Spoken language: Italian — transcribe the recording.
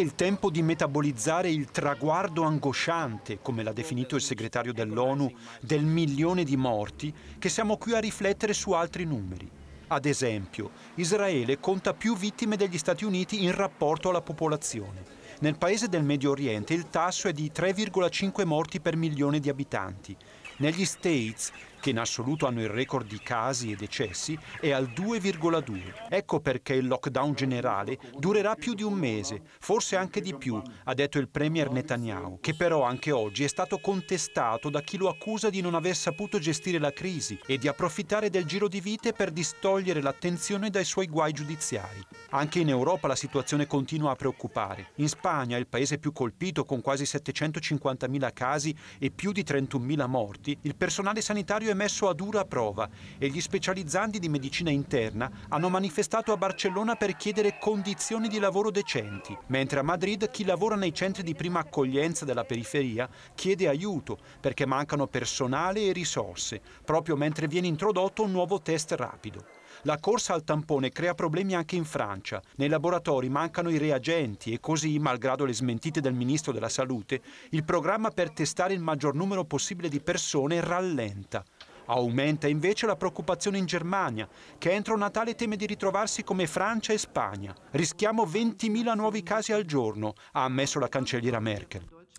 anche il tempo di metabolizzare il traguardo angosciante, come l'ha definito il segretario dell'ONU, del milione di morti, che siamo qui a riflettere su altri numeri. Ad esempio, Israele conta più vittime degli Stati Uniti in rapporto alla popolazione. Nel paese del Medio Oriente il tasso è di 3,5 morti per milione di abitanti. Negli States che in assoluto hanno il record di casi e decessi, è al 2,2. Ecco perché il lockdown generale durerà più di un mese, forse anche di più, ha detto il premier Netanyahu, che però anche oggi è stato contestato da chi lo accusa di non aver saputo gestire la crisi e di approfittare del giro di vite per distogliere l'attenzione dai suoi guai giudiziari. Anche in Europa la situazione continua a preoccupare. In Spagna, il paese più colpito con quasi 750.000 casi e più di 31.000 morti, il personale sanitario è è messo a dura prova e gli specializzanti di medicina interna hanno manifestato a Barcellona per chiedere condizioni di lavoro decenti, mentre a Madrid chi lavora nei centri di prima accoglienza della periferia chiede aiuto perché mancano personale e risorse, proprio mentre viene introdotto un nuovo test rapido. La corsa al tampone crea problemi anche in Francia. Nei laboratori mancano i reagenti e così, malgrado le smentite del ministro della Salute, il programma per testare il maggior numero possibile di persone rallenta. Aumenta invece la preoccupazione in Germania, che entro Natale teme di ritrovarsi come Francia e Spagna. Rischiamo 20.000 nuovi casi al giorno, ha ammesso la cancelliera Merkel.